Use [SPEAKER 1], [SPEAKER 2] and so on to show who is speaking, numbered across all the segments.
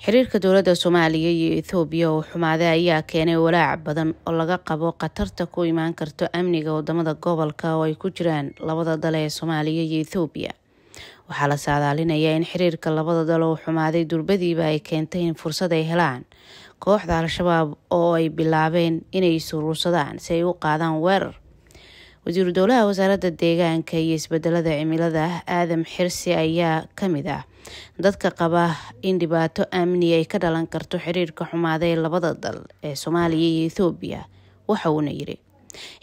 [SPEAKER 1] xiriirka dowladda soomaaliya iyo ethoobiya oo xumaaday ayaa keenay walaac badan oo laga qabo khatarta ku imaan karto amniga wadamada gobolka oo ay ku jiraan labada dal ee soomaaliya iyo ethoobiya waxaa la saadaalinayaa in xiriirka labada dal oo xumaaday durbadiiba ay keentay in fursad ay helaan kooxda al-shabaab oo ay bilaabeen inay suruursadaan si ay u qaadaan weerar wasiiru dowlaha wasaaradda deegaanka iyo isbedelada cimilada aadam xirsi ayaa ka mid ah dadka qaba in dhibaato amni ay ka dhalan karto xiriirka xumaada ee labada dal ee soomaaliya iyo ethoobiya waxa uuna yidhi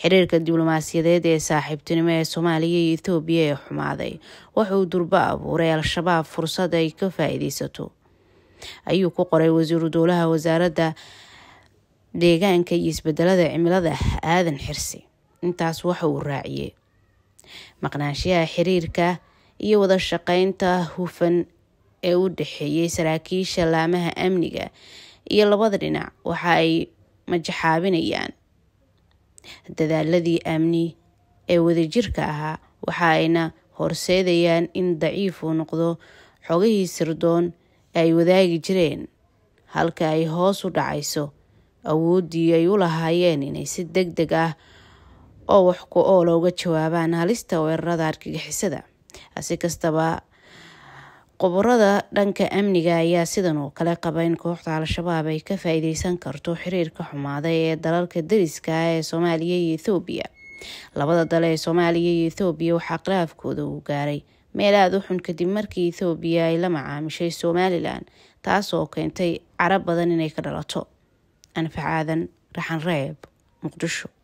[SPEAKER 1] xiriirka diblomaasiyadeed ee saaxiibtinimo ee soomaaliya iyo ethoobiya ee xumaaday wuxauu durbo abuuray al-shabaab fursad ay ka faa-iideysato ayuu ku qoray wasiiru dowlaha wasaaradda deegaanka iyo isbedelada cimilada aadan xirsi intaas waxa uu raaciyey maqnaanshaha xiriirka iyo wada shaqaynta hufan ee u dhexeeyey saraakiisha laamaha amniga iyo labada dhinac waxa ay majaxaabinayaan dadaaladii amni ee wadajirka ahaa waxa ayna horseedayaan in daciifuu noqdo xogihii sirdoon ee ay wadaagi jireen halka ay hoos u dhacayso awooddii ay u lahaayeen inay si deg deg ah oo wax ku oola uga jawaabaan halista weerarada argagixisada hase kastaba qoborada dhanka amniga ayaa sidan oo kale qaba in kooxda al-shabaab ay ka faaiideysan karto xiriirka xumaaday ee dalalka dariska ah ee soomaaliya iyo ethoobiya labada dale ee soomaaliya iyo ethoobiya waxaa khilaafkooda uu gaaray meel aada u xun kadib markii ethoobiya ay la macaamishay somalilan taas oo keentay carab badan inay ka dhalato anfacaadan aadan raxan reeb muqdisho